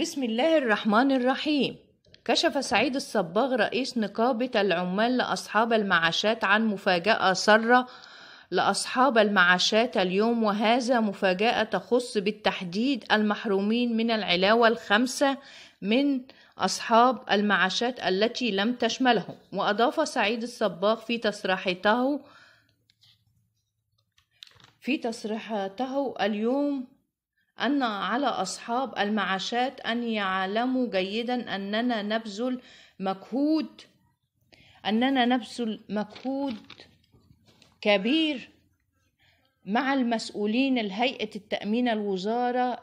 بسم الله الرحمن الرحيم كشف سعيد الصباغ رئيس نقابة العمال لأصحاب المعاشات عن مفاجأة سارة لأصحاب المعاشات اليوم وهذا مفاجأة تخص بالتحديد المحرومين من العلاوة الخمسة من أصحاب المعاشات التي لم تشملهم وأضاف سعيد الصباغ في تصريحته في تصريحاته اليوم أن على أصحاب المعاشات أن يعلموا جيدا أننا نبذل مجهود أننا نبذل مجهود كبير مع المسؤولين الهيئة التأمين الوزارة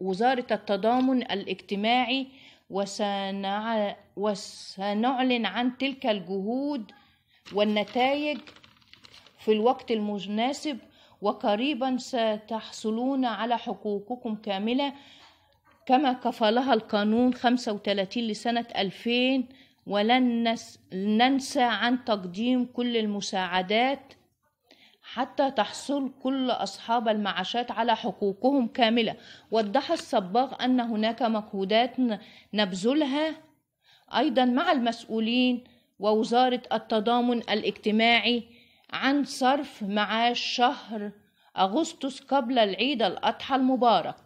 وزارة التضامن الاجتماعي وسنعلن عن تلك الجهود والنتائج في الوقت المناسب وقريبا ستحصلون على حقوقكم كاملة كما كفلها القانون 35 لسنة 2000 ولن نس ننسى عن تقديم كل المساعدات حتى تحصل كل أصحاب المعاشات على حقوقهم كاملة وضح الصباغ أن هناك مجهودات نبذلها أيضا مع المسؤولين ووزارة التضامن الاجتماعي عن صرف معاش شهر أغسطس قبل العيد الأضحى المبارك